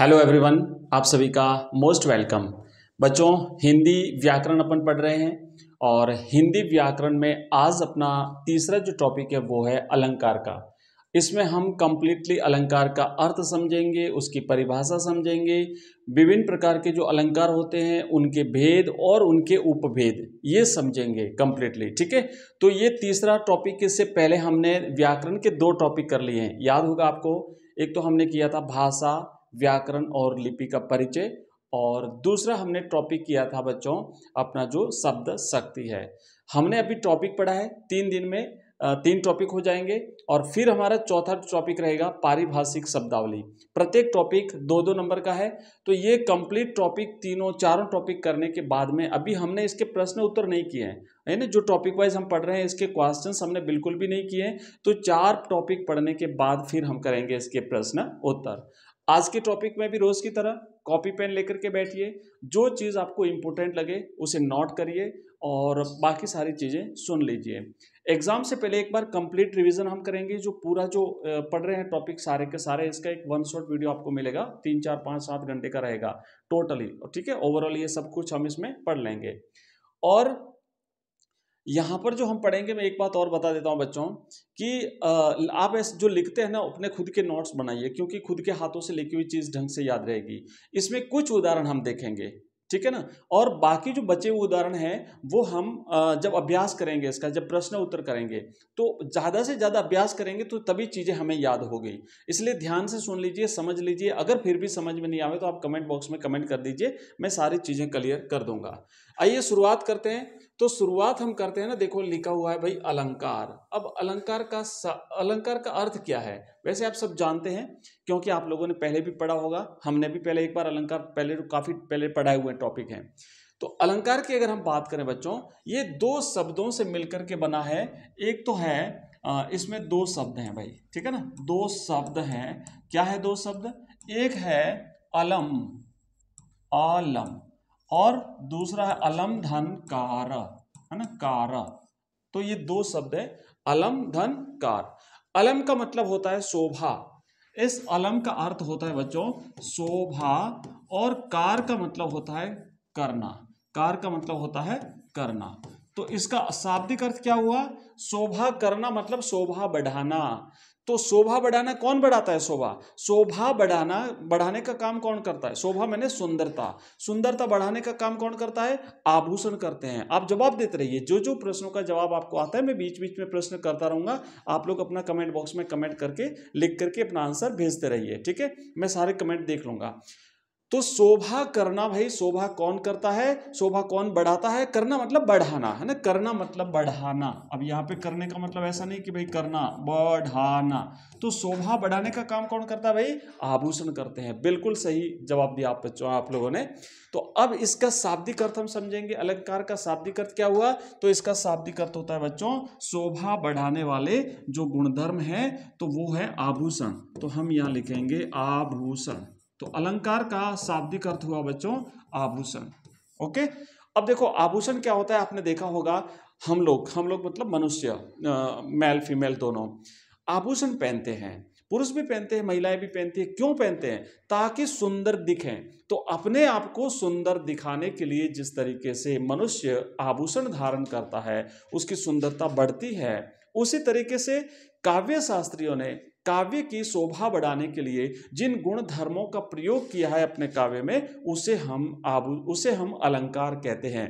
hello everyone आप सभी का मोस्ट वेलकम बच्चों हिंदी व्याकरण अपन पढ़ रहे हैं और हिंदी व्याकरण में आज अपना तीसरा जो टॉपिक है वो है अलंकार का इसमें हम कम्प्लीटली अलंकार का अर्थ समझेंगे उसकी परिभाषा समझेंगे विभिन्न प्रकार के जो अलंकार होते हैं उनके भेद और उनके उपभेद ये समझेंगे कम्प्लीटली ठीक है तो ये तीसरा टॉपिक इससे पहले हमने व्याकरण के दो टॉपिक कर लिए हैं याद होगा आपको एक तो हमने किया था भाषा व्याकरण और लिपि का परिचय और दूसरा हमने टॉपिक किया था बच्चों अपना जो शब्द शक्ति है हमने अभी टॉपिक पढ़ा है तीन दिन में तीन टॉपिक हो जाएंगे और फिर हमारा चौथा टॉपिक रहेगा पारिभाषिक शब्दावली प्रत्येक टॉपिक दो दो नंबर का है तो ये कंप्लीट टॉपिक तीनों चारों टॉपिक करने के बाद में अभी हमने इसके प्रश्न उत्तर नहीं किए हैं है ना जो टॉपिक वाइज हम पढ़ रहे हैं इसके क्वेश्चन हमने बिल्कुल भी नहीं किए हैं तो चार टॉपिक पढ़ने के बाद फिर हम करेंगे इसके प्रश्न उत्तर आज के टॉपिक में भी रोज की तरह कॉपी पेन लेकर के बैठिए जो चीज़ आपको इम्पोर्टेंट लगे उसे नोट करिए और बाकी सारी चीज़ें सुन लीजिए एग्ज़ाम से पहले एक बार कंप्लीट रिवीजन हम करेंगे जो पूरा जो पढ़ रहे हैं टॉपिक सारे के सारे इसका एक वन शॉट वीडियो आपको मिलेगा तीन चार पाँच सात घंटे का रहेगा टोटली ठीक है ओवरऑल ये सब कुछ हम इसमें पढ़ लेंगे और यहाँ पर जो हम पढ़ेंगे मैं एक बात और बता देता हूँ बच्चों कि आप ऐसे जो लिखते हैं ना अपने खुद के नोट्स बनाइए क्योंकि खुद के हाथों से लिखी हुई चीज़ ढंग से याद रहेगी इसमें कुछ उदाहरण हम देखेंगे ठीक है ना और बाकी जो बचे हुए उदाहरण हैं वो हम जब अभ्यास करेंगे इसका जब प्रश्न उत्तर करेंगे तो ज़्यादा से ज़्यादा अभ्यास करेंगे तो तभी चीज़ें हमें याद हो गई इसलिए ध्यान से सुन लीजिए समझ लीजिए अगर फिर भी समझ में नहीं आवे तो आप कमेंट बॉक्स में कमेंट कर दीजिए मैं सारी चीज़ें क्लियर कर दूंगा आइए शुरुआत करते हैं तो शुरुआत हम करते हैं ना देखो लिखा हुआ है भाई अलंकार अब अलंकार का अलंकार का अर्थ क्या है वैसे आप सब जानते हैं क्योंकि आप लोगों ने पहले भी पढ़ा होगा हमने भी पहले एक बार अलंकार पहले तो काफ़ी पहले पढ़ाए हुए टॉपिक हैं तो अलंकार की अगर हम बात करें बच्चों ये दो शब्दों से मिलकर के बना है एक तो है इसमें दो शब्द हैं भाई ठीक है ना दो शब्द हैं क्या है दो शब्द एक है अलम आलम और दूसरा है अलम धन कार है ना कार तो ये दो शब्द है अलम धन कार अलम का मतलब होता है शोभा इस अलम का अर्थ होता है बच्चों शोभा और कार का मतलब होता है करना कार का मतलब होता है करना तो इसका शाब्दिक अर्थ क्या हुआ शोभा करना मतलब शोभा बढ़ाना तो शोभा बढ़ाना कौन बढ़ाता है शोभा शोभा बढ़ाना बढ़ाने का काम कौन करता है शोभा मैंने सुंदरता सुंदरता बढ़ाने का काम कौन करता है आभूषण करते हैं आप जवाब देते रहिए जो जो प्रश्नों का जवाब आपको आता है मैं बीच बीच में प्रश्न करता रहूंगा आप लोग अपना कमेंट बॉक्स में कमेंट करके लिख करके अपना आंसर भेजते रहिए ठीक है मैं सारे कमेंट देख लूंगा तो शोभा करना भाई शोभा कौन करता है शोभा कौन बढ़ाता है करना मतलब बढ़ाना है ना करना मतलब बढ़ाना अब यहाँ पे करने का मतलब ऐसा नहीं कि भाई करना बढ़ाना तो शोभा बढ़ाने का काम कौन करता है भाई आभूषण करते हैं बिल्कुल सही जवाब दिया आप बच्चों आप लोगों ने तो अब इसका शाब्दिक अर्थ हम समझेंगे अलंकार का शाब्दिक अर्थ क्या हुआ तो इसका शाब्दिक अर्थ होता है बच्चों शोभा बढ़ाने वाले जो गुणधर्म है तो वो है आभूषण तो हम यहाँ लिखेंगे आभूषण तो अलंकार का शाब्दिक अर्थ हुआ बच्चों आभूषण ओके अब देखो आभूषण क्या होता है आपने देखा होगा हम लोग हम लोग मतलब मनुष्य मेल फीमेल दोनों आभूषण पहनते हैं पुरुष भी पहनते हैं महिलाएं भी पहनती है क्यों पहनते हैं ताकि सुंदर दिखें तो अपने आप को सुंदर दिखाने के लिए जिस तरीके से मनुष्य आभूषण धारण करता है उसकी सुंदरता बढ़ती है उसी तरीके से काव्य शास्त्रियों ने काव्य की शोभा बढ़ाने के लिए जिन गुण धर्मों का प्रयोग किया है अपने काव्य में उसे हम आभू उसे हम अलंकार कहते हैं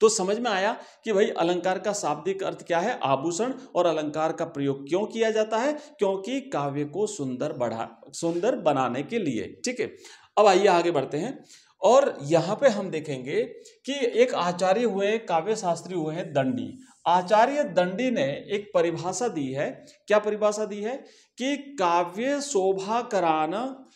तो समझ में आया कि भाई अलंकार का शाब्दिक अर्थ क्या है आभूषण और अलंकार का प्रयोग क्यों किया जाता है क्योंकि काव्य को सुंदर बढ़ा सुंदर बनाने के लिए ठीक है अब आइए आगे बढ़ते हैं और यहाँ पे हम देखेंगे कि एक आचार्य हुए काव्य शास्त्री हुए हैं दंडी आचार्य दंडी ने एक परिभाषा दी है क्या परिभाषा दी है कि काव्य शोभा करान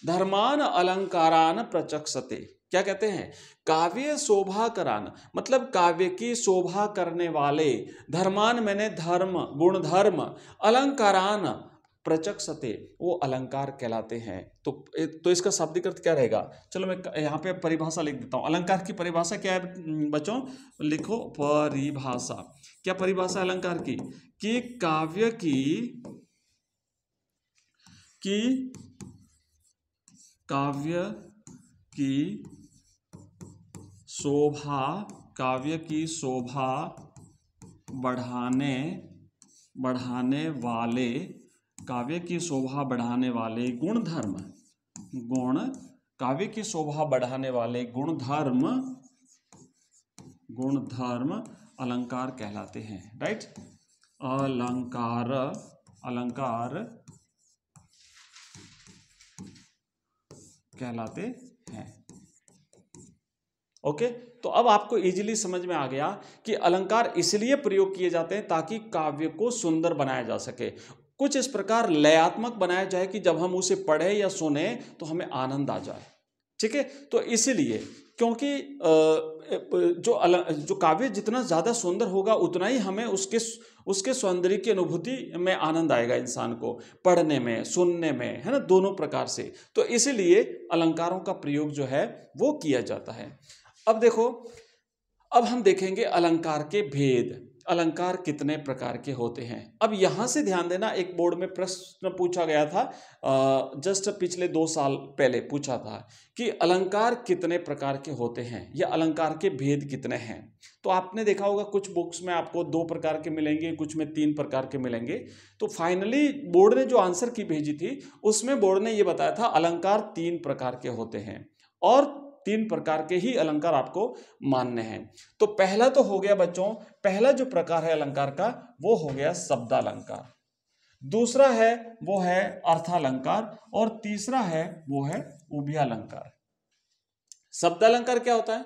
धर्मान अलंकारान प्रचक्षते क्या कहते हैं काव्य शोभा करान मतलब काव्य की शोभा करने वाले धर्मान मैंने धर्म गुण धर्म अलंकारान प्रचक सते वो अलंकार कहलाते हैं तो तो इसका शाब्दिक अर्थ क्या रहेगा चलो मैं यहाँ पे परिभाषा लिख देता हूँ अलंकार की परिभाषा क्या है बच्चों लिखो परिभाषा क्या परिभाषा अलंकार की कि काव्य की कि काव्य की शोभा काव्य की शोभा बढ़ाने बढ़ाने वाले काव्य की शोभा बढ़ाने वाले गुणधर्म गुण काव्य की शोभा बढ़ाने वाले गुणधर्म गुणधर्म अलंकार कहलाते हैं राइट अलंकार अलंकार कहलाते हैं ओके तो अब आपको इजीली समझ में आ गया कि अलंकार इसलिए प्रयोग किए जाते हैं ताकि काव्य को सुंदर बनाया जा सके कुछ इस प्रकार लयात्मक बनाया जाए कि जब हम उसे पढ़ें या सुने तो हमें आनंद आ जाए ठीक है तो इसीलिए क्योंकि जो जो काव्य जितना ज़्यादा सुंदर होगा उतना ही हमें उसके उसके सौंदर्य की अनुभूति में आनंद आएगा इंसान को पढ़ने में सुनने में है ना दोनों प्रकार से तो इसीलिए अलंकारों का प्रयोग जो है वो किया जाता है अब देखो अब हम देखेंगे अलंकार के भेद अलंकार कितने प्रकार के होते हैं अब यहां से ध्यान देना एक बोर्ड में प्रश्न पूछा गया था जस्ट पिछले दो साल पहले पूछा था कि अलंकार कितने प्रकार के होते हैं या अलंकार के भेद कितने हैं तो आपने देखा होगा कुछ बुक्स में आपको दो प्रकार के मिलेंगे कुछ में तीन प्रकार के मिलेंगे तो फाइनली बोर्ड ने जो आंसर की भेजी थी उसमें बोर्ड ने ये बताया था अलंकार तीन प्रकार के होते हैं और तीन प्रकार के ही अलंकार आपको मानने हैं तो पहला तो हो गया बच्चों पहला जो प्रकार है अलंकार का वो हो गया शब्दालंकार दूसरा है वो है अर्थालंकार और तीसरा है वो है उभ्यालंकार शब्दालंकार क्या होता है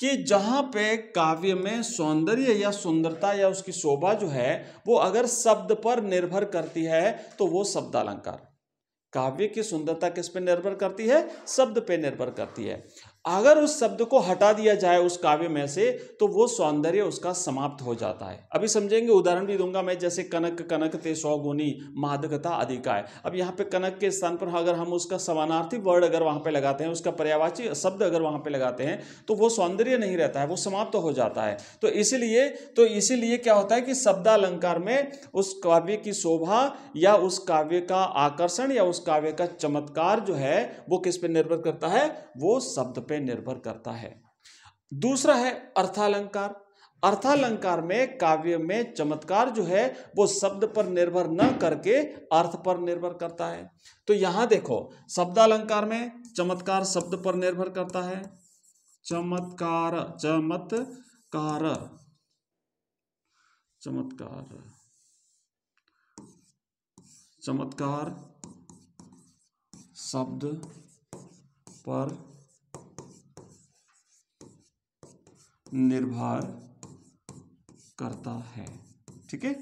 कि जहां पे काव्य में सौंदर्य या सुंदरता या उसकी शोभा जो है वो अगर शब्द पर निर्भर करती है तो वो शब्दालंकार काव्य की सुंदरता किस पे निर्भर करती है शब्द पे निर्भर करती है अगर उस शब्द को हटा दिया जाए उस काव्य में से तो वो सौंदर्य उसका समाप्त हो जाता है अभी समझेंगे उदाहरण भी दूंगा मैं जैसे कनक कनक ते सौगुनी मादकता आदि का है अब यहाँ पे कनक के स्थान पर अगर हम उसका समानार्थी वर्ड अगर वहाँ पे लगाते हैं उसका पर्यावाची शब्द अगर वहाँ पे लगाते हैं तो वो सौंदर्य नहीं रहता है वो समाप्त हो जाता है तो इसीलिए तो इसीलिए क्या होता है कि शब्दालंकार में उस काव्य की शोभा या उस काव्य का आकर्षण या उस काव्य का चमत्कार जो है वो किस पर निर्भर करता है वो शब्द पर पे निर्भर करता है दूसरा है अर्थालंकार अर्थालंकार में काव्य में चमत्कार जो है वो शब्द पर निर्भर न करके अर्थ पर निर्भर करता है तो यहां देखो शब्दालंकार में चमत्कार शब्द पर निर्भर करता है चमत्कार चमत्कार चमत्कार चमत्कार शब्द पर निर्भर करता है ठीक है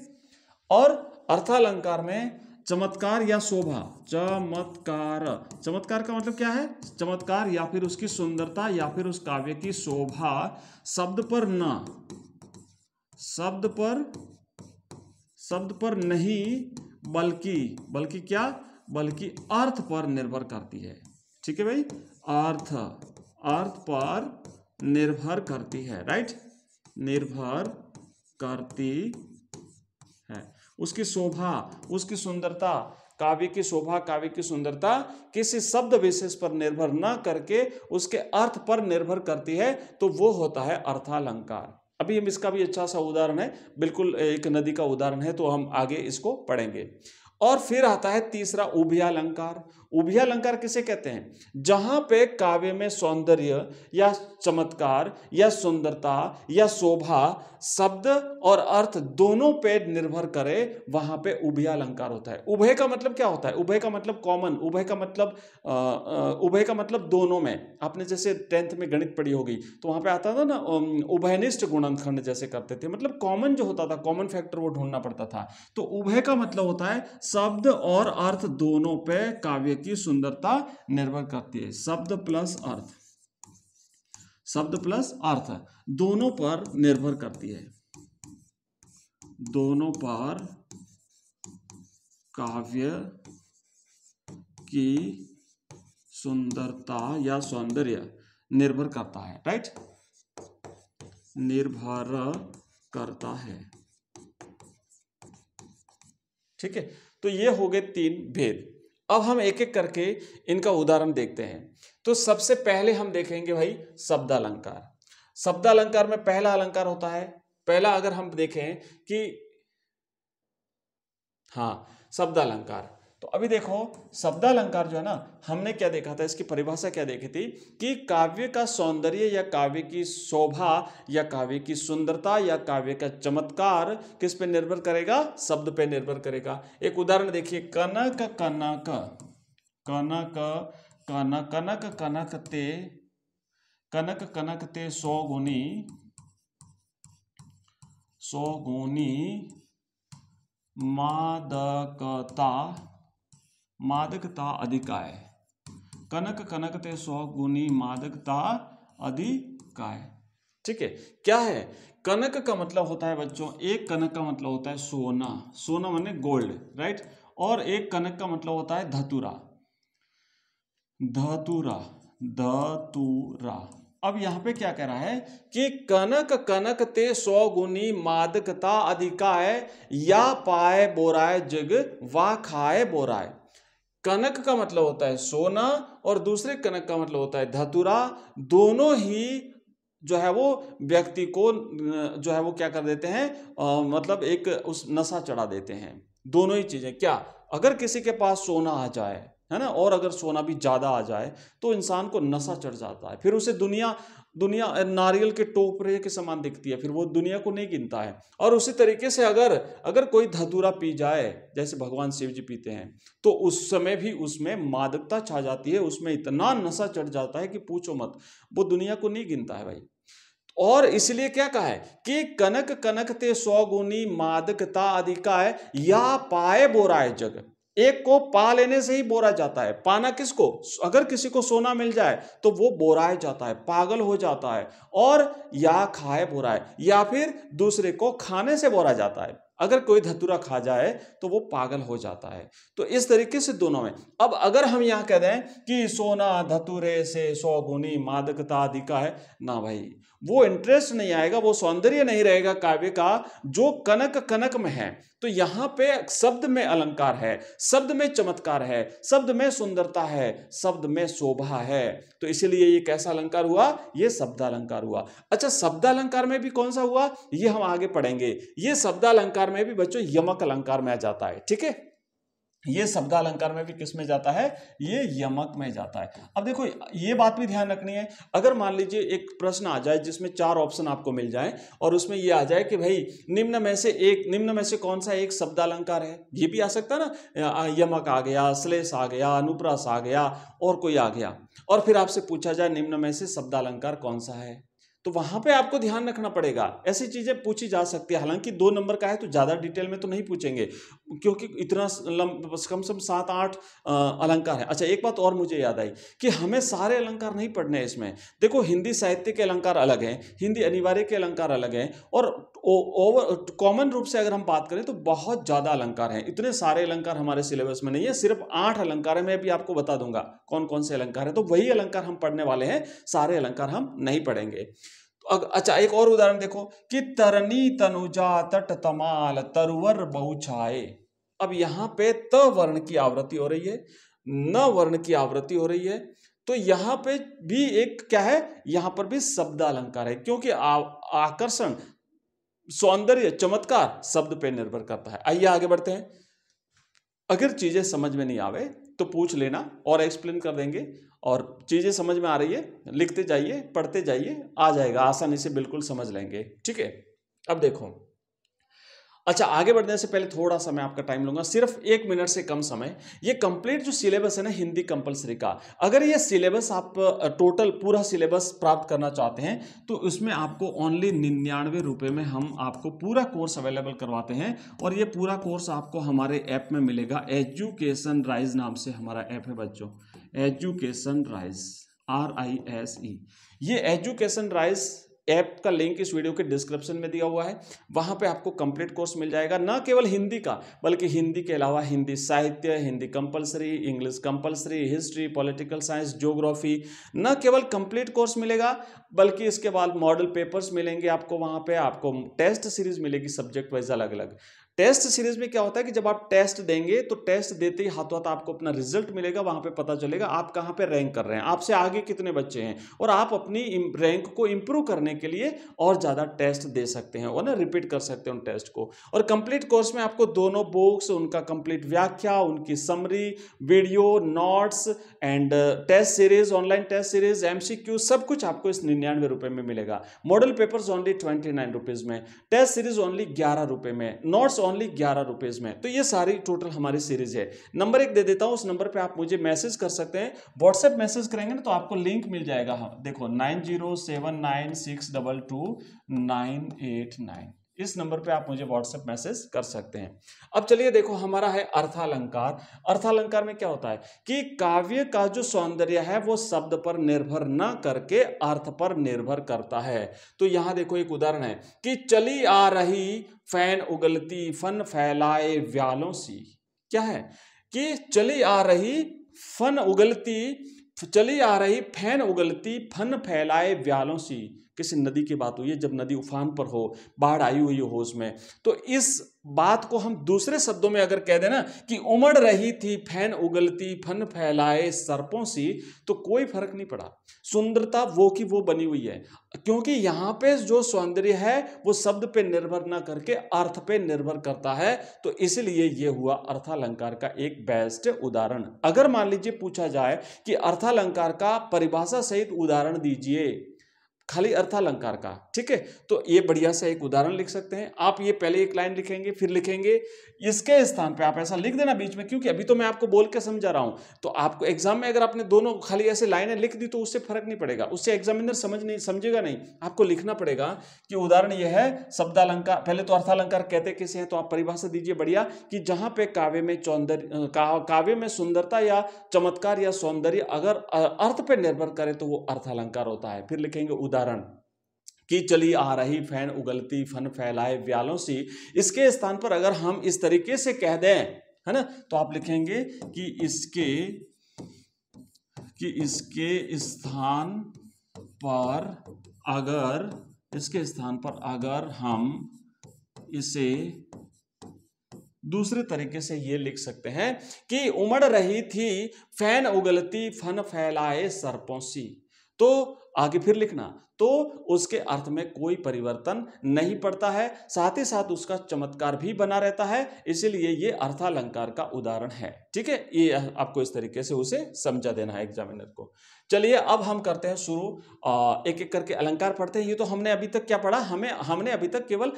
और अर्थालंकार में चमत्कार या शोभा चमत्कार चमत्कार का मतलब क्या है चमत्कार या फिर उसकी सुंदरता या फिर उस काव्य की शोभा शब्द पर न शब्द पर शब्द पर नहीं बल्कि बल्कि क्या बल्कि अर्थ पर निर्भर करती है ठीक है भाई अर्थ अर्थ पर निर्भर करती है राइट निर्भर करती है उसकी शोभा उसकी सुंदरता काव्य की शोभा काव्य की सुंदरता किसी शब्द विशेष पर निर्भर न करके उसके अर्थ पर निर्भर करती है तो वो होता है अर्थालंकार अभी हम इसका भी अच्छा सा उदाहरण है बिल्कुल एक नदी का उदाहरण है तो हम आगे इसको पढ़ेंगे और फिर आता है तीसरा उभयालंकार उभय अलंकार किसे कहते हैं जहां पे काव्य में सौंदर्य या चमत्कार या सुंदरता या शोभा शब्द और अर्थ दोनों पे निर्भर करे वहां पे उभय अलंकार होता है उभय का मतलब क्या होता है उभय का मतलब कॉमन उभय का मतलब उभय का मतलब दोनों में आपने जैसे टेंथ में गणित पढ़ी होगी तो वहां पे आता था ना उभयनिष्ठ गुणनखंड जैसे करते थे मतलब कॉमन जो होता था कॉमन फैक्टर वो ढूंढना पड़ता था तो उभय का मतलब होता है शब्द और अर्थ दोनों पे काव्य की सुंदरता निर्भर करती है शब्द प्लस अर्थ शब्द प्लस अर्थ दोनों पर निर्भर करती है दोनों पर काव्य की सुंदरता या सौंदर्य निर्भर करता है राइट निर्भर करता है ठीक है तो ये हो गए तीन भेद अब हम एक एक करके इनका उदाहरण देखते हैं तो सबसे पहले हम देखेंगे भाई शब्दालंकार शब्दालंकार में पहला अलंकार होता है पहला अगर हम देखें कि हाँ शब्दालंकार तो अभी देखो शब्दालंकार जो है ना हमने क्या देखा था इसकी परिभाषा क्या देखी थी कि काव्य का सौंदर्य या काव्य की शोभा या काव्य की सुंदरता या काव्य का चमत्कार किस पे निर्भर करेगा शब्द पे निर्भर करेगा एक उदाहरण देखिए कनक कनक कनक कनक कनक कनक ते कनक कनक ते सौ गुनी सौ गुनी मादकता मादकता अधिकाय कनक कनक ते सौ गुनी मादकता अधिकाय ठीक है क्या है कनक का मतलब होता है बच्चों एक कनक का मतलब होता है सोना सोना माने गोल्ड राइट और एक कनक का मतलब होता है धतुरा धतुरा धतुरा अब यहां पे क्या कह रहा है कि कनक कनक ते सौ गुनी मादकता अधिकाय या पाए बोराए जग वा खाए बोराय कनक का मतलब होता है सोना और दूसरे कनक का मतलब होता है धतुरा दोनों ही जो है वो व्यक्ति को जो है वो क्या कर देते हैं आ, मतलब एक उस नशा चढ़ा देते हैं दोनों ही चीजें क्या अगर किसी के पास सोना आ जाए है ना और अगर सोना भी ज़्यादा आ जाए तो इंसान को नशा चढ़ जाता है फिर उसे दुनिया दुनिया नारियल के टोपरे के समान दिखती है फिर वो दुनिया को नहीं गिनता है और उसी तरीके से अगर अगर कोई धतूरा पी जाए जैसे भगवान शिव जी पीते हैं तो उस समय भी उसमें मादकता छा जाती है उसमें इतना नशा चढ़ जाता है कि पूछो मत वो दुनिया को नहीं गिनता है भाई और इसलिए क्या कहा है कि कनक कनक ते सौगुनी मादकता अधिकाय है या पाए बोरा जग एक को पा लेने से ही बोरा जाता है पाना किसको अगर किसी को सोना मिल जाए तो वो बोराया जाता है पागल हो जाता है और या खाए बोराए या फिर दूसरे को खाने से बोरा जाता है अगर कोई धतूरा खा जाए तो वो पागल हो जाता है तो इस तरीके से दोनों में अब अगर हम यहां कह दें कि सोना धतूरे से सौ गुनी मादकता आदि का है ना भाई वो इंटरेस्ट नहीं आएगा वो सौंदर्य नहीं रहेगा काव्य का जो कनक कनक में है तो यहां पे शब्द में अलंकार है शब्द में चमत्कार है शब्द में सुंदरता है शब्द में शोभा है तो इसीलिए ये कैसा अलंकार हुआ ये शब्दालंकार हुआ अच्छा शब्दालंकार में भी कौन सा हुआ ये हम आगे पढ़ेंगे ये शब्दालंकार में भी बच्चों यमक अलंकार में आ जाता है ठीक है ये शब्द अलंकार में भी किस में जाता है ये यमक में जाता है अब देखो ये बात भी ध्यान रखनी है अगर मान लीजिए एक प्रश्न आ जाए जिसमें चार ऑप्शन आपको मिल जाए और उसमें ये आ जाए कि भाई निम्न में से एक निम्न में से कौन सा एक शब्द अलंकार है ये भी आ सकता है ना यमक आ गया श्लेष आ गया अनुप्रास आ गया और कोई आ गया और फिर आपसे पूछा जाए निम्न में से शब्द अलंकार कौन सा है तो वहां पे आपको ध्यान रखना पड़ेगा ऐसी चीजें पूछी जा सकती है हालांकि दो नंबर का है तो ज्यादा डिटेल में तो नहीं पूछेंगे क्योंकि इतना कम से कम सात आठ अलंकार है अच्छा एक बात और मुझे याद आई कि हमें सारे अलंकार नहीं पढ़ने हैं इसमें देखो हिंदी साहित्य के अलंकार अलग हैं हिंदी अनिवार्य के अलंकार अलग हैं और ओवर कॉमन रूप से अगर हम बात करें तो बहुत ज़्यादा अलंकार हैं इतने सारे अलंकार हमारे सिलेबस में नहीं है सिर्फ आठ अलंकार है मैं अभी आपको बता दूंगा कौन कौन से अलंकार हैं तो वही अलंकार हम पढ़ने वाले हैं सारे अलंकार हम नहीं पढ़ेंगे तो अच्छा एक और उदाहरण देखो कि तरनी तनुजा तट तमाल तरुवर बहु छाए अब यहाँ पे त वर्ण की आवृत्ति हो रही है न वर्ण की आवृत्ति हो रही है तो यहाँ पे भी एक क्या है यहाँ पर भी शब्द अलंकार है क्योंकि आकर्षण सौंदर्य चमत्कार शब्द पे निर्भर करता है आइए आगे बढ़ते हैं अगर चीजें समझ में नहीं आवे तो पूछ लेना और एक्सप्लेन कर देंगे और चीजें समझ में आ रही है लिखते जाइए पढ़ते जाइए आ जाएगा आसानी से बिल्कुल समझ लेंगे ठीक है अब देखो अच्छा आगे बढ़ने से पहले थोड़ा सा मैं आपका टाइम लूंगा सिर्फ एक मिनट से कम समय ये कंप्लीट जो सिलेबस है ना हिंदी कंपलसरी का अगर ये सिलेबस आप टोटल पूरा सिलेबस प्राप्त करना चाहते हैं तो उसमें आपको ओनली निन्यानवे रुपये में हम आपको पूरा कोर्स अवेलेबल करवाते हैं और ये पूरा कोर्स आपको हमारे ऐप में मिलेगा एजुकेशन राइज नाम से हमारा ऐप है बच्चों education rise R I S E ये एजुकेशन राइज ऐप का लिंक इस वीडियो के डिस्क्रिप्शन में दिया हुआ है वहां पे आपको कंप्लीट कोर्स मिल जाएगा न केवल हिंदी का बल्कि हिंदी के अलावा हिंदी साहित्य Hindi compulsory English compulsory history political science geography न केवल कंप्लीट कोर्स मिलेगा बल्कि इसके बाद मॉडल पेपर्स मिलेंगे आपको वहां पर आपको टेस्ट सीरीज मिलेगी सब्जेक्ट वाइज अलग अलग टेस्ट सीरीज में क्या होता है कि जब आप टेस्ट देंगे तो टेस्ट देते ही हाथों हाथ आपको अपना रिजल्ट मिलेगा वहां पे पता चलेगा आप कहां पे रैंक कर रहे हैं आपसे आगे कितने बच्चे हैं और आप अपनी रैंक को इंप्रूव करने के लिए और ज़्यादा टेस्ट दे सकते हैं और ना रिपीट कर सकते हैं उन टेस्ट को और कंप्लीट कोर्स में आपको दोनों बुक्स उनका कंप्लीट व्याख्या उनकी summary video notes and test series online test series MCQ सब कुछ आपको इस निन्यानवे रुपए में मिलेगा model paper only twenty nine rupees में टेस्ट सीरीज ओनली ग्यारह रुपए में नोट्स ओनली ग्यारह रुपीज़ में तो ये सारी टोटल हमारी सीरीज है नंबर एक दे देता हूं उस नंबर पे आप मुझे मैसेज कर सकते हैं व्हाट्सएप मैसेज करेंगे ना तो आपको लिंक मिल जाएगा हाँ देखो nine zero seven nine six double two nine eight nine इस नंबर पे आप मुझे व्हाट्सएप मैसेज कर सकते हैं अब चलिए देखो हमारा है अर्थालंकार अर्थालंकार में क्या होता है कि काव्य का जो सौंदर्य है वो शब्द पर निर्भर न करके अर्थ पर निर्भर करता है तो यहां देखो एक उदाहरण है कि चली आ रही फैन उगलती फन फैलाए व्यालों सी क्या है कि चली आ रही फन उगलती चली आ रही फैन उगलती फन फैलाए व्यालों सी किसी नदी की बात हुई है जब नदी उफान पर हो बाढ़ आई हुई हो उसमें तो इस बात को हम दूसरे शब्दों में अगर कह देना कि उमड़ रही थी फैन उगलती फन फैलाए सर्पों सी तो कोई फर्क नहीं पड़ा सुंदरता वो की वो बनी हुई है क्योंकि यहां पे जो सौंदर्य है वो शब्द पे निर्भर ना करके अर्थ पे निर्भर करता है तो इसलिए ये हुआ अर्थालंकार का एक बेस्ट उदाहरण अगर मान लीजिए पूछा जाए कि अर्थालंकार का परिभाषा सहित उदाहरण दीजिए खाली अर्थालंकार का ठीक है तो ये बढ़िया से एक उदाहरण लिख सकते हैं आप ये पहले एक लाइन लिखेंगे फिर लिखेंगे इसके स्थान पे आप ऐसा लिख देना बीच में क्योंकि अभी तो मैं आपको बोल के समझा रहा हूं तो आपको एग्जाम में अगर आपने दोनों खाली ऐसे लाइनें लिख दी तो उससे फर्क नहीं पड़ेगा उससे एग्जामिनर समझ नहीं समझेगा नहीं आपको लिखना पड़ेगा कि उदाहरण यह है शब्दालंकार पहले तो अर्थालंकार कहते किसे हैं तो आप परिभाषा दीजिए बढ़िया कि जहां पर काव्य में सौंदर्य काव्य में सुंदरता या चमत्कार या सौंदर्य अगर अर्थ पर निर्भर करे तो वो अर्थालंकार होता है फिर लिखेंगे उदाहरण की चली आ रही फैन उगलती फन फैलाए व्यालों सी इसके स्थान पर अगर हम इस तरीके से कह दें है ना तो आप लिखेंगे कि इसके कि इसके स्थान पर अगर इसके स्थान पर अगर हम इसे दूसरे तरीके से ये लिख सकते हैं कि उमड़ रही थी फैन उगलती फन फैलाए सरपोसी तो आगे फिर लिखना तो उसके अर्थ में कोई परिवर्तन नहीं पड़ता है साथ ही साथ उसका चमत्कार भी बना रहता है इसीलिए ये अर्थालंकार का उदाहरण है ठीक है ये आपको इस तरीके से उसे समझा देना है एग्जामिनर को चलिए अब हम करते हैं शुरू एक एक करके अलंकार पढ़ते हैं ये तो हमने अभी तक क्या पढ़ा हमें हमने अभी तक केवल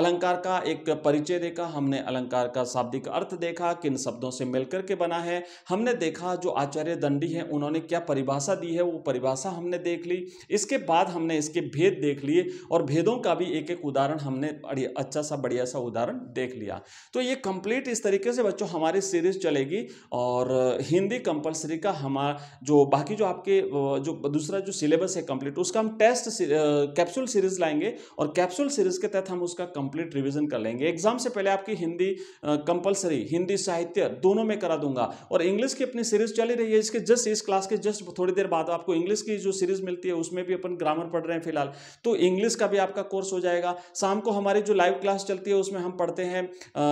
अलंकार का एक परिचय देखा हमने अलंकार का शाब्दिक अर्थ देखा किन शब्दों से मिलकर के बना है हमने देखा जो आचार्य दंडी हैं उन्होंने क्या परिभाषा दी है वो परिभाषा हमने देख ली इसके बाद हमने इसके भेद देख लिए और भेदों का भी एक एक उदाहरण हमने अच्छा सा बढ़िया सा उदाहरण देख लिया तो ये कंप्लीट इस तरीके से बच्चों हमारी सीरीज चलेगी और हिंदी कंपल्सरी का हमारा जो बाकी जो आप आपके जो दूसरा जो सिलेबस है कंप्लीट उसका हम टेस्ट कैप्सूल सीरीज लाएंगे और कैप्सूल सीरीज के तहत हम उसका कंप्लीट रिवीजन कर लेंगे एग्जाम से पहले आपकी हिंदी कंपलसरी हिंदी साहित्य दोनों में करा दूंगा और इंग्लिश की अपनी सीरीज चली रही है इसके जस्ट इस क्लास के जस्ट थोड़ी देर बाद आपको इंग्लिश की जो सीरीज मिलती है उसमें भी अपन ग्रामर पढ़ रहे हैं फिलहाल तो इंग्लिश का भी आपका कोर्स हो जाएगा शाम को हमारी जो लाइव क्लास चलती है उसमें हम पढ़ते हैं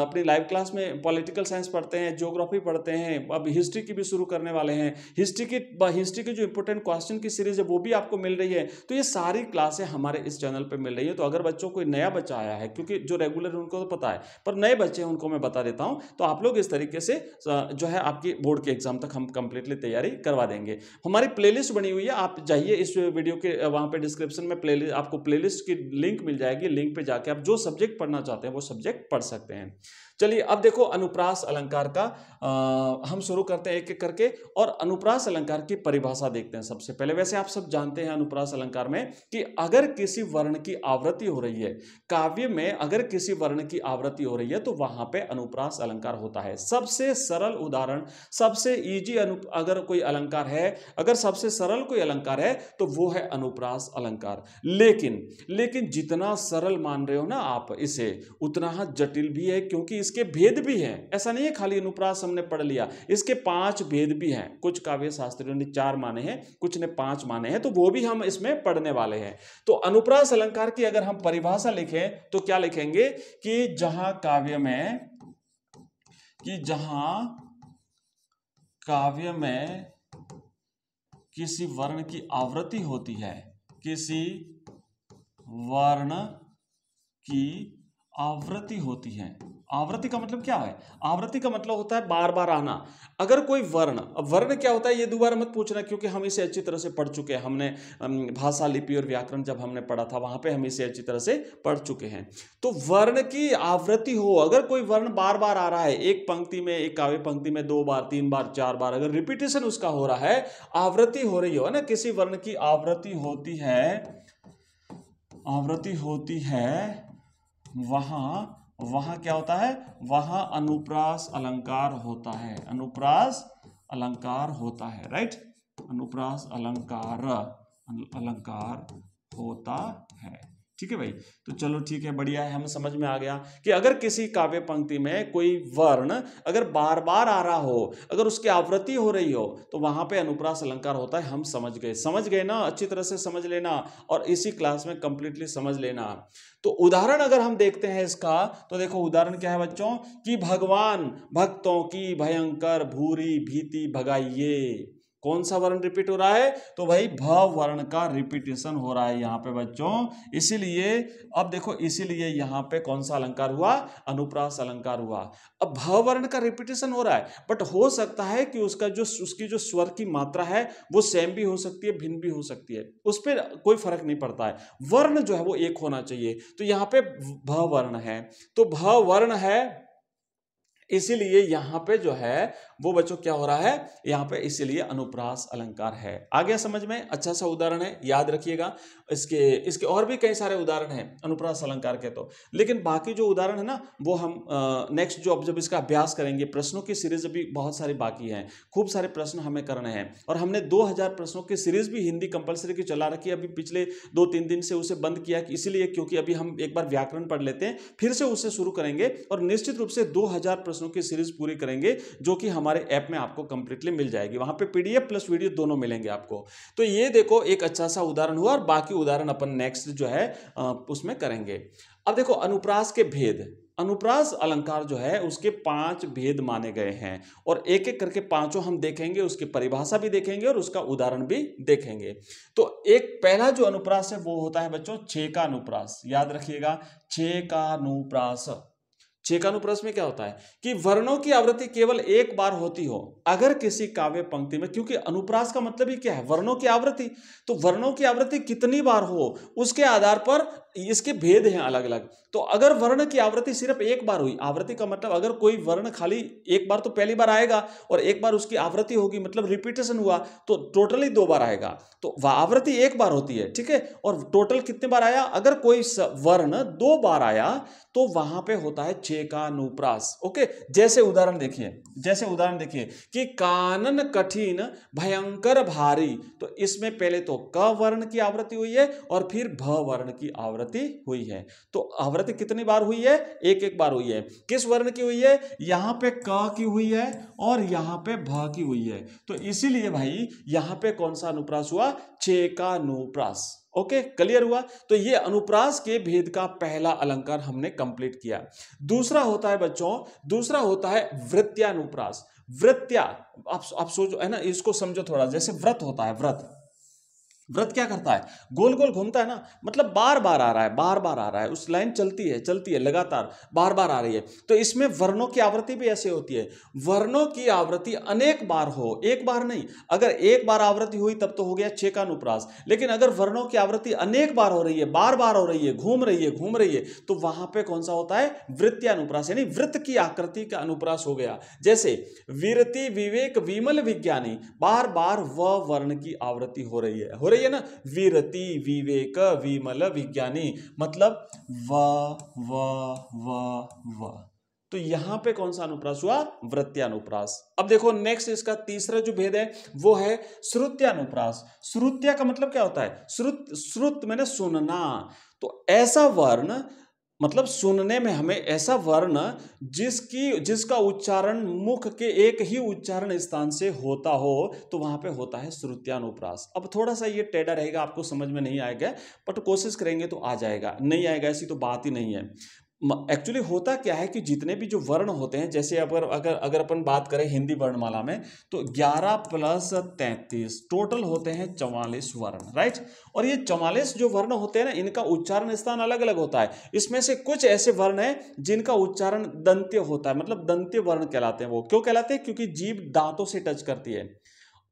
अपनी लाइव क्लास में पॉलिटिकल साइंस पढ़ते हैं ज्योग्राफी पढ़ते हैं अब हिस्ट्री की भी शुरू करने वाले हैं हिस्ट्री की हिस्ट्री की जो इंपॉर्टेंट क्वेश्चन की सीरीज है वो भी आपको मिल रही है तो ये सारी क्लासें हमारे इस चैनल पर मिल रही है तो अगर बच्चों कोई नया बच्चा आया है क्योंकि जो रेगुलर उनको तो पता है पर नए बच्चे हैं उनको मैं बता देता हूँ तो आप लोग इस तरीके से जो है आपकी बोर्ड के एग्जाम तक हम कंप्लीटली तैयारी करवा देंगे हमारी प्लेलिस्ट बनी हुई है आप जाइए इस वीडियो के वहाँ पर डिस्क्रिप्शन में प्ले आपको प्लेलिस्ट की लिंक मिल जाएगी लिंक पर जाके आप जो सब्जेक्ट पढ़ना चाहते हैं वो सब्जेक्ट पढ़ सकते हैं चलिए अब देखो अनुप्रास अलंकार का आ, हम शुरू करते हैं एक एक करके और अनुप्रास अलंकार की परिभाषा सा देखते हैं सबसे पहले वैसे आप सब जानते हैं अनुप्रास अलंकार में कि अगर किसी वर्ण की आवृत्ति हो रही है काव्य में अगर किसी वर्ण की आवृत्ति हो रही है तो वहां पे अनुप्रास अलंकार होता है सबसे सरल उदाहरण सबसे ईजी अगर कोई अलंकार है अगर सबसे सरल कोई अलंकार है तो वो है अनुप्रास अलंकार लेकिन लेकिन जितना सरल मान रहे हो ना आप इसे उतना जटिल भी है क्योंकि इसके भेद भी हैं ऐसा नहीं है खाली अनुप्रास हमने पढ़ लिया इसके पांच भेद भी हैं कुछ काव्य शास्त्रियों ने चार मान माने हैं कुछ ने पांच माने हैं तो वो भी हम इसमें पढ़ने वाले हैं तो अनुप्रास अलंकार की अगर हम परिभाषा लिखें तो क्या लिखेंगे कि जहां काव्य में कि जहां काव्य में किसी वर्ण की आवृत्ति होती है किसी वर्ण की आवृत्ति होती है आवृत्ति का मतलब क्या है आवृत्ति का मतलब होता है बार बार आना अगर कोई वर्ण अब वर्ण क्या होता है ये दोबारा मत पूछना क्योंकि हम इसे अच्छी तरह से पढ़ चुके हैं हमने भाषा लिपि और व्याकरण जब हमने पढ़ा था वहां पे हम इसे अच्छी तरह से पढ़ चुके हैं तो वर्ण की आवृत्ति हो अगर कोई वर्ण बार बार आ रहा है एक पंक्ति में एक काव्य पंक्ति में दो बार तीन बार चार बार अगर रिपीटेशन उसका हो रहा है आवृत्ति हो रही हो ना किसी वर्ण की आवृत्ति होती है आवृत्ति होती है वहां वहां क्या होता है वहां अनुप्रास अलंकार होता है अनुप्रास अलंकार होता है राइट अनुप्रास अलंकार अलंकार होता है ठीक है भाई तो चलो ठीक है बढ़िया है हमें समझ में आ गया कि अगर किसी काव्य पंक्ति में कोई वर्ण अगर बार बार आ रहा हो अगर उसकी आवृत्ति हो रही हो तो वहां पे अनुप्रास अलंकार होता है हम समझ गए समझ गए ना अच्छी तरह से समझ लेना और इसी क्लास में कंप्लीटली समझ लेना तो उदाहरण अगर हम देखते हैं इसका तो देखो उदाहरण क्या है बच्चों की भगवान भक्तों की भयंकर भूरी भीति भगाइए कौन सा वर्ण रिपीट हो रहा है तो भाई भ वर्ण का रिपीटेशन हो रहा है यहाँ पे बच्चों इसीलिए अब देखो इसीलिए यहाँ पे कौन सा अलंकार हुआ अनुप्रास अलंकार हुआ अब भ वर्ण का रिपीटेशन हो रहा है बट हो सकता है कि उसका जो उसकी जो स्वर की मात्रा है वो सेम भी हो सकती है भिन्न भी हो सकती है उस पर कोई फर्क नहीं पड़ता है वर्ण जो है वो एक होना चाहिए तो यहाँ पे भ वर्ण है तो भ वर्ण है इसीलिए यहाँ पे जो है वो बच्चों क्या हो रहा है यहाँ पे इसीलिए अनुप्रास अलंकार है आ गया समझ में अच्छा सा उदाहरण है याद रखिएगा इसके इसके और भी कई सारे उदाहरण हैं अनुप्रास अलंकार के तो लेकिन बाकी जो उदाहरण है ना वो हम नेक्स्ट जो अब जब इसका अभ्यास करेंगे प्रश्नों की सीरीज अभी बहुत सारी बाकी है खूब सारे प्रश्न हमें करने हैं और हमने दो प्रश्नों की सीरीज भी हिंदी कंपल्सरी की चला रखी है अभी पिछले दो तीन दिन से उसे बंद किया इसीलिए क्योंकि अभी हम एक बार व्याकरण पढ़ लेते हैं फिर से उसे शुरू करेंगे और निश्चित रूप से दो हजार प्रश्नों की सीरीज पूरी करेंगे जो कि हमारे ऐप में आपको कंप्लीटली मिल जाएगी वहां पे पीडीएफ प्लस वीडियो दोनों मिलेंगे आपको तो ये देखो एक अच्छा सा उदाहरण हुआ और बाकी उदाहरण अपन नेक्स्ट जो है उसमें करेंगे अब देखो अनुप्रास के भेद अनुप्रास अलंकार जो है उसके पांच भेद माने गए हैं और एक एक करके पांचों हम देखेंगे उसकी परिभाषा भी देखेंगे और उसका उदाहरण भी देखेंगे तो एक पहला जो अनुप्रास है वो होता है बच्चों छे का अनुप्रास याद रखिएगा छे का अनुप्रास चेकानुप्रस में क्या होता है कि वर्णों की आवृत्ति केवल एक बार होती हो अगर किसी काव्य पंक्ति में क्योंकि अनुप्रास का मतलब ही क्या है वर्णों की आवृत्ति तो वर्णों की आवृत्ति कितनी बार हो उसके आधार पर इसके भेद हैं अलग अलग तो अगर वर्ण की आवृत्ति सिर्फ एक बार हुई आवृत्ति का मतलब अगर कोई वर्ण खाली एक बार तो पहली बार आएगा और एक बार उसकी आवृत्ति होगी मतलब रिपीटेशन हुआ तो टोटली दो बार आएगा तो आवृत्ति एक बार होती है ठीक है और टोटल कितने बार आया अगर कोई वर्ण दो बार आया तो वहां पे होता है चेकानुप्रास ओके जैसे उदाहरण देखिए जैसे उदाहरण देखिए कि कानन कठिन भयंकर भारी तो इसमें पहले तो क वर्ण की आवृत्ति हुई है और फिर भ वर्ण की आवृत्ति आवृत्ति हुई है तो आवृत्ति कितनी बार हुई है एक एक बार हुई है किस वर्ण की हुई है यहाँ पे क की हुई है और यहाँ पे भ की हुई है तो इसीलिए भाई यहाँ पे कौन सा अनुप्रास हुआ चेकानुप्रास ओके okay, क्लियर हुआ तो ये अनुप्रास के भेद का पहला अलंकार हमने कंप्लीट किया दूसरा होता है बच्चों दूसरा होता है वृत्यानुप्रास वृत्या आप आप सोचो है ना इसको समझो थोड़ा जैसे व्रत होता है व्रत व्रत क्या करता है गोल गोल घूमता है ना मतलब बार बार आ रहा है बार बार आ रहा है उस लाइन चलती है चलती है लगातार बार बार आ रही है तो इसमें वर्णों की आवृत्ति भी ऐसे होती है वर्णों की आवृत्ति अनेक बार हो एक बार नहीं अगर एक बार आवृत्ति हुई तब तो हो गया छे का अनुप्रास लेकिन अगर वर्णों की आवृत्ति अनेक बार हो रही है बार बार हो रही है घूम रही है घूम रही है तो वहां पर कौन सा होता है वृत्ति अनुप्रास यानी वृत्त की आकृति का अनुप्रास हो गया जैसे वीरति विवेक विमल विज्ञानी बार बार वर्ण की आवृत्ति हो रही है हो रही है ना विरति विवेक विमल विज्ञानी मतलब व व व व तो यहां पे कौन सा अनुप्रास हुआ वृत्यानुप्रास अब देखो नेक्स्ट इसका तीसरा जो भेद है वो है श्रुत्यानुप्रास श्रुत्या का मतलब क्या होता है श्रुत श्रुत मैंने सुनना तो ऐसा वर्ण मतलब सुनने में हमें ऐसा वर्ण जिसकी जिसका उच्चारण मुख के एक ही उच्चारण स्थान से होता हो तो वहां पे होता है श्रुत्यानुप्रास अब थोड़ा सा ये टेढ़ा रहेगा आपको समझ में नहीं आएगा बट कोशिश करेंगे तो आ जाएगा नहीं आएगा ऐसी तो बात ही नहीं है एक्चुअली होता क्या है कि जितने भी जो वर्ण होते हैं जैसे अगर अगर अगर अपन बात करें हिंदी वर्णमाला में तो 11 प्लस 33 टोटल होते हैं चवालीस वर्ण राइट और ये चौवालीस जो वर्ण होते हैं ना इनका उच्चारण स्थान अलग अलग होता है इसमें से कुछ ऐसे वर्ण हैं जिनका उच्चारण दंत्य होता है मतलब दंत्य वर्ण कहलाते हैं वो क्यों कहलाते हैं क्योंकि जीव दांतों से टच करती है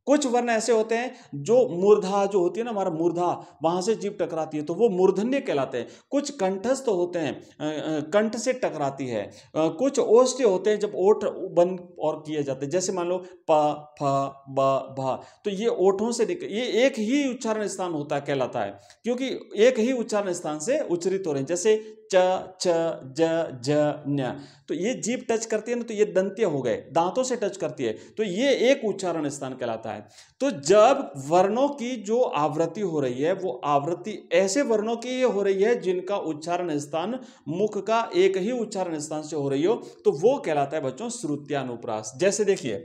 कुछ वर्ण ऐसे होते हैं जो मूर्धा जो होती है ना हमारा मूर्धा वहां से जीव टकराती है तो वो मूर्धन्य कहलाते हैं कुछ कंठस्थ तो होते हैं कंठ से टकराती है कुछ ओष्ट होते हैं जब ओठ बंद और किए जाते हैं जैसे मान लो प फ ब भ तो ये ओठों से ये एक ही उच्चारण स्थान होता है कहलाता है क्योंकि एक ही उच्चारण स्थान से उच्चरित हो रहे हैं जैसे च च ज ज न तो ये जीप टच करती है ना तो ये दंत्य हो गए दांतों से टच करती है तो ये एक उच्चारण स्थान कहलाता है तो जब वर्णों की जो आवृत्ति हो रही है वो आवृत्ति ऐसे वर्णों की ये हो रही है जिनका उच्चारण स्थान मुख का एक ही उच्चारण स्थान से हो रही हो तो वो कहलाता है बच्चों श्रुत्यानुप्रास जैसे देखिए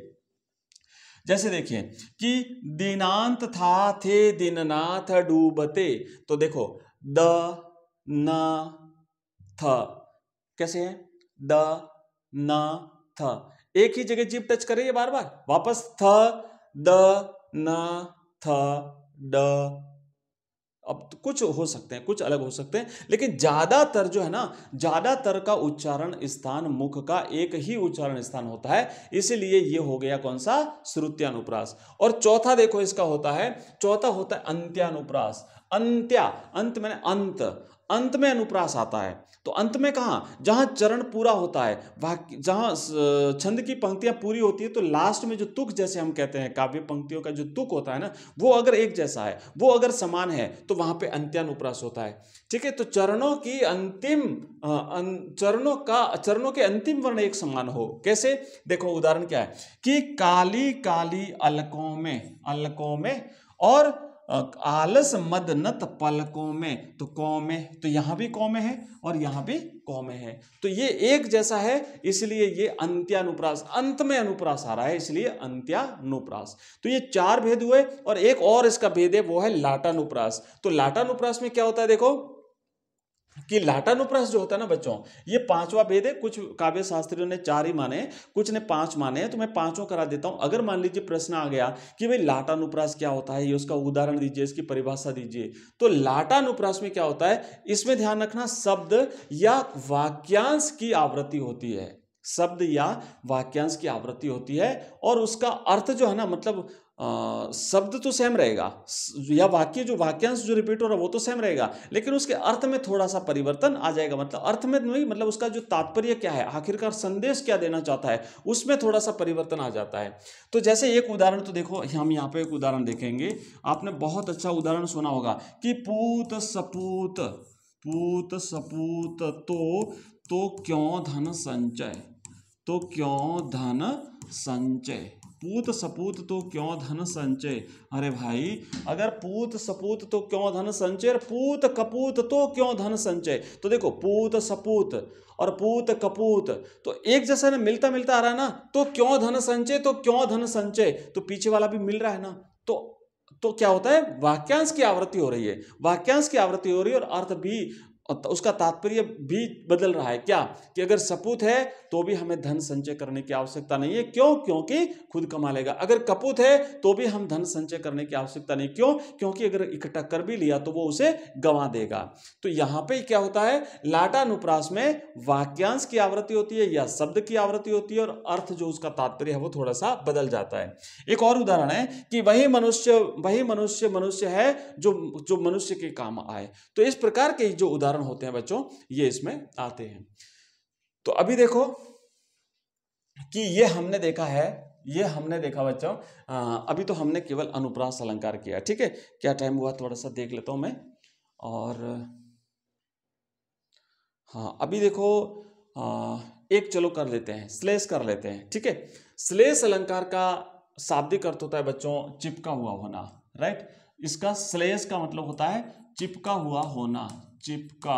जैसे देखिए कि दिनांत था थे दिननाथ डूबते तो देखो द न थ कैसे है द न थ एक ही जगह जीप टच कर बार बार वापस थ द न थ ड अब तो कुछ हो सकते हैं कुछ अलग हो सकते हैं लेकिन ज्यादातर जो है ना ज्यादातर का उच्चारण स्थान मुख का एक ही उच्चारण स्थान होता है इसीलिए यह हो गया कौन सा श्रुत्यानुप्रास और चौथा देखो इसका होता है चौथा होता है अंत्यानुप्रास अंत्या अंत मैंने अंत अंत में अनुप्रास आता है तो अंत में कहा जहां चरण पूरा होता है वह छंद की पंक्तियां पूरी होती है तो लास्ट में जो तुक जैसे हम कहते हैं काव्य पंक्तियों का जो तुक होता है ना वो अगर एक जैसा है वो अगर समान है तो वहां पे अंत्यानुप्रास होता है ठीक है तो चरणों की अंतिम अं, चरणों का चरणों के अंतिम वर्ण एक समान हो कैसे देखो उदाहरण क्या है कि काली काली अलकों में अलकों में और आलस मदनत पलकों में तो कौमे तो यहाँ भी कौमे है और यहाँ भी कौमे है तो ये एक जैसा है इसलिए ये अंत्यानुप्रास अंत में अनुप्रास आ रहा है इसलिए अंत्यानुप्रास तो ये चार भेद हुए और एक और इसका भेद है वो है लाटानुप्रास तो लाटानुप्रास में क्या होता है देखो कि लाटानुप्रास जो होता है ना बच्चों ये पांचवा वेद है कुछ काव्य शास्त्रियों ने चार ही माने कुछ ने पांच माने तो मैं पांचों करा देता हूं अगर मान लीजिए प्रश्न आ गया कि भाई लाटानुप्रास क्या होता है ये उसका उदाहरण दीजिए इसकी परिभाषा दीजिए तो लाटानुप्रास में क्या होता है इसमें ध्यान रखना शब्द या वाक्यांश की आवृत्ति होती है शब्द या वाक्यांश की आवृत्ति होती है और उसका अर्थ जो है ना मतलब शब्द तो सेम रहेगा या वाक्य जो वाक्यांश जो रिपीट हो रहा है वो तो सेम रहेगा लेकिन उसके अर्थ में थोड़ा सा परिवर्तन आ जाएगा मतलब अर्थ में नहीं मतलब उसका जो तात्पर्य क्या है आखिरकार संदेश क्या देना चाहता है उसमें थोड़ा सा परिवर्तन आ जाता है तो जैसे एक उदाहरण तो देखो हम यहाँ पे एक उदाहरण देखेंगे आपने बहुत अच्छा उदाहरण सुना होगा कि पूत सपूत पूत सपूत तो तो क्यों धन संचय तो क्यों धन संचय पूत सपूत तो क्यों धन संचय अरे भाई अगर पूत सपूत तो क्यों धन संचय पूत कपूत तो क्यों धन संचय तो देखो पूत सपूत और पूत कपूत तो एक जैसा ना मिलता मिलता आ रहा है ना तो क्यों धन संचय तो क्यों धन संचय तो पीछे वाला भी मिल रहा है ना तो तो क्या होता है वाक्यांश की आवृत्ति हो रही है वाक्यांश की आवृत्ति हो रही है और अर्थ भी उसका तात्पर्य भी बदल रहा है क्या कि अगर सपूत है तो भी हमें धन संचय करने की आवश्यकता नहीं है क्यों क्योंकि खुद कमा लेगा अगर कपूत है तो भी हम धन संचय करने की आवश्यकता नहीं क्यों क्योंकि अगर इकट्ठा कर भी लिया तो वो उसे गंवा देगा तो यहाँ पे क्या होता है लाटानुप्रास में वाक्यांश की आवृत्ति होती है या शब्द की आवृत्ति होती है और अर्थ जो उसका तात्पर्य है वो थोड़ा सा बदल जाता है एक और उदाहरण है कि वही मनुष्य वही मनुष्य मनुष्य है जो जो मनुष्य के काम आए तो इस प्रकार के जो उदाहरण उदाहरण होते हैं बच्चों ये इसमें आते हैं तो अभी देखो कि ये हमने देखा है ये हमने देखा बच्चों अभी तो हमने केवल अनुप्रास अलंकार किया ठीक है क्या टाइम हुआ थोड़ा सा देख लेता हूं मैं और हाँ अभी देखो आ, एक चलो कर लेते हैं स्लेस कर लेते हैं ठीक है स्लेस अलंकार का शाब्दिक अर्थ होता है बच्चों चिपका हुआ होना राइट इसका स्लेस का मतलब होता है चिपका हुआ होना चिपका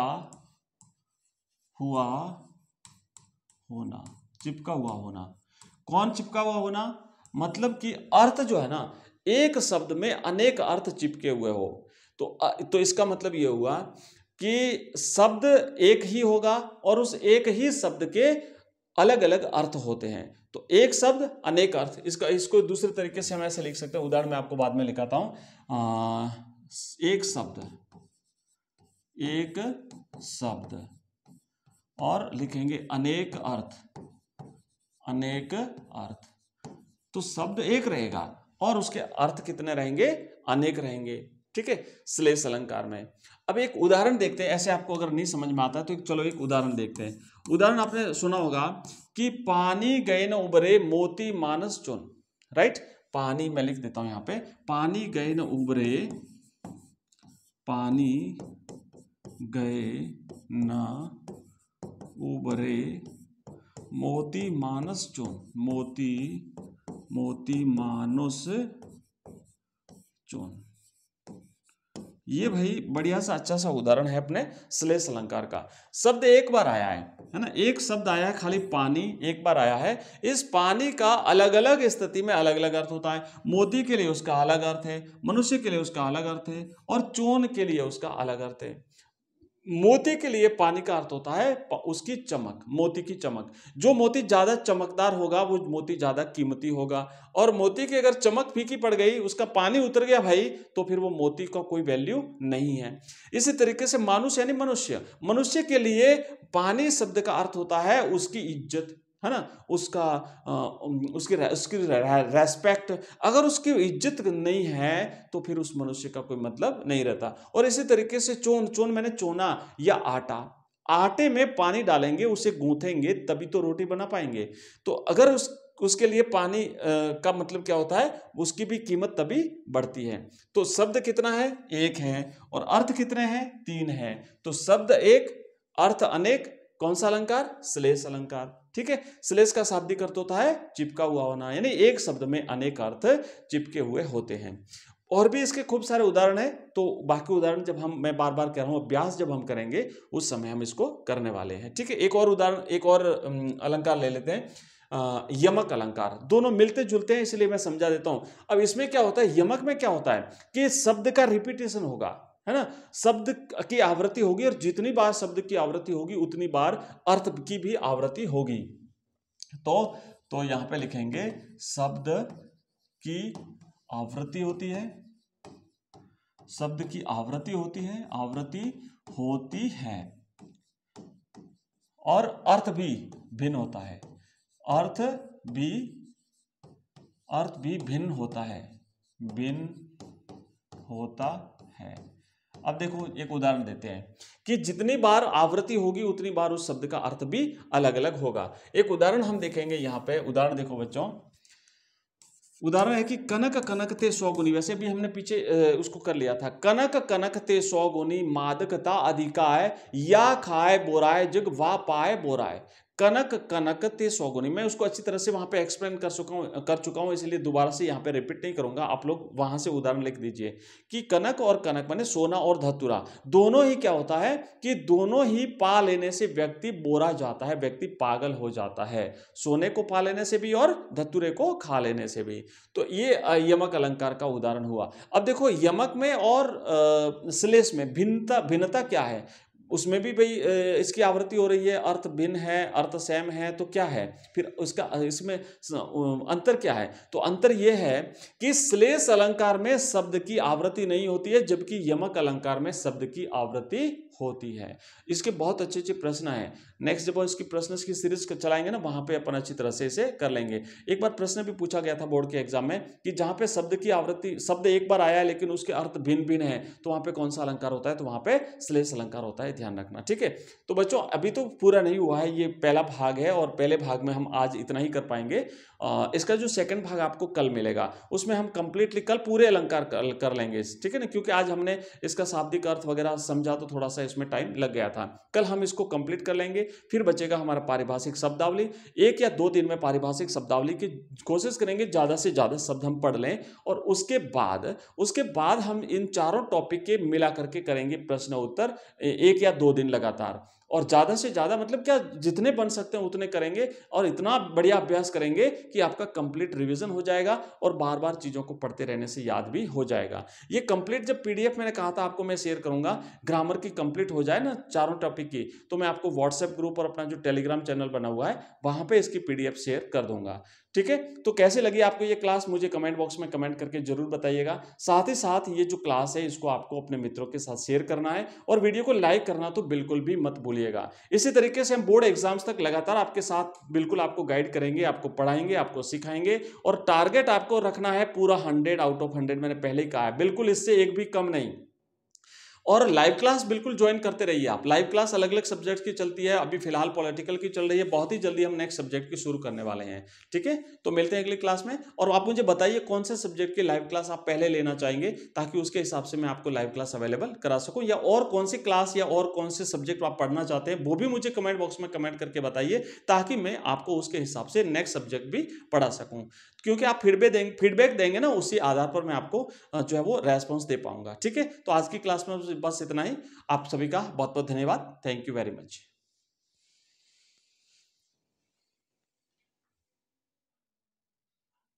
हुआ होना चिपका हुआ होना कौन चिपका हुआ होना मतलब कि अर्थ जो है ना एक शब्द में अनेक अर्थ चिपके हुए हो तो तो इसका मतलब यह हुआ कि शब्द एक ही होगा और उस एक ही शब्द के अलग अलग अर्थ होते हैं तो एक शब्द अनेक अर्थ इसका इसको दूसरे तरीके से हम ऐसे लिख सकते हैं उदाहरण मैं आपको बाद में लिखाता आ, एक शब्द एक शब्द और लिखेंगे अनेक अर्थ अनेक अर्थ तो शब्द एक रहेगा और उसके अर्थ कितने रहेंगे अनेक रहेंगे ठीक है श्लेष अलंकार में अब एक उदाहरण देखते हैं ऐसे आपको अगर नहीं समझ में आता तो चलो एक उदाहरण देखते हैं उदाहरण आपने सुना होगा कि पानी गए न उबरे मोती मानस चुन राइट पानी मैं लिख देता हूं यहां पे पानी गए न उबरे पानी गए न उबरे मोती मानस जो मोती मोती मानस चोन ये भाई बढ़िया सा अच्छा सा उदाहरण है अपने श्लेष अलंकार का शब्द एक बार आया है है ना एक शब्द आया है खाली पानी एक बार आया है इस पानी का अलग अलग स्थिति में अलग अलग अर्थ होता है मोती के लिए उसका अलग अर्थ है मनुष्य के लिए उसका अलग अर्थ है और चोन के लिए उसका अलग अर्थ है मोती के लिए पानी का अर्थ होता है उसकी चमक मोती की चमक जो मोती ज़्यादा चमकदार होगा वो मोती ज़्यादा कीमती होगा और मोती की अगर चमक फीकी पड़ गई उसका पानी उतर गया भाई तो फिर वो मोती का कोई वैल्यू नहीं है इसी तरीके से मानुष यानी मनुष्य मनुष्य के लिए पानी शब्द का अर्थ होता है उसकी इज्जत है ना उसका उसकी उसकी रेस्पेक्ट अगर उसकी इज्जत नहीं है तो फिर उस मनुष्य का कोई मतलब नहीं रहता और इसी तरीके से चोन चोन मैंने चोना या आटा आटे में पानी डालेंगे उसे गूंथेंगे तभी तो रोटी बना पाएंगे तो अगर उस उसके लिए पानी आ, का मतलब क्या होता है उसकी भी कीमत तभी बढ़ती है तो शब्द कितना है एक है और अर्थ कितने हैं तीन है तो शब्द एक अर्थ अनेक कौन सा अलंकार श्लेष अलंकार ठीक है श्लेष का शाब्दिक अर्थ होता है चिपका हुआ होना यानी एक शब्द में अनेक अर्थ चिपके हुए होते हैं और भी इसके खूब सारे उदाहरण हैं तो बाकी उदाहरण जब हम मैं बार बार कह रहा हूँ अभ्यास जब हम करेंगे उस समय हम इसको करने वाले हैं ठीक है एक और उदाहरण एक और अलंकार ले लेते हैं आ, यमक अलंकार दोनों मिलते जुलते हैं इसलिए मैं समझा देता हूँ अब इसमें क्या होता है यमक में क्या होता है कि शब्द का रिपीटेशन होगा है ना शब्द की आवृत्ति होगी और जितनी बार शब्द की आवृत्ति होगी उतनी बार अर्थ की भी आवृत्ति होगी तो तो यहां पे लिखेंगे शब्द की आवृत्ति होती है शब्द की आवृत्ति होती है आवृत्ति होती है और अर्थ भी भिन्न होता है अर्थ भी अर्थ भी भिन्न होता है भिन्न होता है अब देखो एक उदाहरण देते हैं कि जितनी बार आवृत्ति होगी उतनी बार उस शब्द का अर्थ भी अलग अलग होगा एक उदाहरण हम देखेंगे यहां पे उदाहरण देखो बच्चों उदाहरण है कि कनक कनक ते सौगुनी वैसे भी हमने पीछे उसको कर लिया था कनक कनक ते सौगुनी मादकता अधिकाय या खाए बोराए जग वा पाए बोराए कनक कनक ते सौगुनी मैं उसको अच्छी तरह से वहां पे एक्सप्लेन कर चुका हूँ कर चुका हूँ इसलिए दोबारा से यहाँ पे रिपीट नहीं करूंगा आप लोग वहां से उदाहरण लिख दीजिए कि कनक और कनक माने सोना और धतुरा दोनों ही क्या होता है कि दोनों ही पा लेने से व्यक्ति बोरा जाता है व्यक्ति पागल हो जाता है सोने को पा लेने से भी और धतुरे को खा लेने से भी तो ये यमक अलंकार का उदाहरण हुआ अब देखो यमक में और श्लेष में भिन्नता भिन्नता क्या है उसमें भी भाई इसकी आवृत्ति हो रही है अर्थ भिन्न है अर्थ सेम है तो क्या है फिर उसका इसमें अंतर क्या है तो अंतर यह है कि श्लेष अलंकार में शब्द की आवृत्ति नहीं होती है जबकि यमक अलंकार में शब्द की आवृत्ति होती है इसके बहुत अच्छे अच्छे प्रश्न है नेक्स्ट जब इसकी प्रश्न की सीरीज चलाएंगे ना वहां पे अपन अच्छी तरह से इसे कर लेंगे एक बार प्रश्न भी पूछा गया था बोर्ड के एग्जाम में कि जहां पे शब्द की आवृत्ति शब्द एक बार आया है लेकिन उसके अर्थ भिन्न भिन्न है तो वहां पे कौन सा अलंकार होता है तो वहां पे श्लेष अलंकार होता है ध्यान रखना ठीक है तो बच्चों अभी तो पूरा नहीं हुआ है ये पहला भाग है और पहले भाग में हम आज इतना ही कर पाएंगे इसका जो सेकेंड भाग आपको कल मिलेगा उसमें हम कंप्लीटली कल पूरे अलंकार कर लेंगे ठीक है ना क्योंकि आज हमने इसका शाब्दिक अर्थ वगैरह समझा तो थोड़ा सा इसमें टाइम लग गया था कल हम इसको कंप्लीट कर लेंगे फिर बचेगा हमारा पारिभाषिक शब्दावली एक या दो दिन में पारिभाषिक शब्दावली की कोशिश करेंगे ज़्यादा से ज़्यादा शब्द हम पढ़ लें और उसके बाद उसके बाद हम इन चारों टॉपिक के मिला करके करेंगे प्रश्न उत्तर एक या दो दिन लगातार और ज़्यादा से ज़्यादा मतलब क्या जितने बन सकते हैं उतने करेंगे और इतना बढ़िया अभ्यास करेंगे कि आपका कंप्लीट रिविजन हो जाएगा और बार बार चीज़ों को पढ़ते रहने से याद भी हो जाएगा ये कंप्लीट जब पीडीएफ मैंने कहा था आपको मैं शेयर करूंगा ग्रामर की कंप्लीट हो जाए ना चारों टॉपिक की तो मैं आपको व्हाट्सएप ग्रुप और अपना जो टेलीग्राम चैनल बना हुआ है वहाँ पर इसकी पी शेयर कर दूंगा ठीक है तो कैसे लगी आपको ये क्लास मुझे कमेंट बॉक्स में कमेंट करके जरूर बताइएगा साथ ही साथ ये जो क्लास है इसको आपको अपने मित्रों के साथ शेयर करना है और वीडियो को लाइक करना तो बिल्कुल भी मत भूलिएगा इसी तरीके से हम बोर्ड एग्जाम्स तक लगातार आपके साथ बिल्कुल आपको गाइड करेंगे आपको पढ़ाएंगे आपको सिखाएंगे और टारगेट आपको रखना है पूरा हंड्रेड आउट ऑफ हंड्रेड मैंने पहले ही कहा है बिल्कुल इससे एक भी कम नहीं और लाइव क्लास बिल्कुल ज्वाइन करते रहिए आप लाइव क्लास अलग अलग सब्जेक्ट की चलती है अभी फिलहाल पॉलिटिकल की चल रही है बहुत ही जल्दी हम नेक्स्ट सब्जेक्ट की शुरू करने वाले हैं ठीक है तो मिलते हैं अगली क्लास में और आप मुझे बताइए कौन से सब्जेक्ट की लाइव क्लास आप पहले लेना चाहेंगे ताकि उसके हिसाब से मैं आपको लाइव क्लास अवेलेबल करा सकूँ या और कौन सी क्लास या और कौन से सब्जेक्ट आप पढ़ना चाहते हैं वो भी मुझे कमेंट बॉक्स में कमेंट करके बताइए ताकि मैं आपको उसके हिसाब से नेक्स्ट सब्जेक्ट भी पढ़ा सकूँ क्योंकि आप फीडबैक देंगे फीडबैक देंगे ना उसी आधार पर मैं आपको जो है वो रेस्पॉन्स दे पाऊंगा ठीक है तो आज की क्लास में बस इतना ही आप सभी का बहुत बहुत धन्यवाद थैंक यू वेरी मच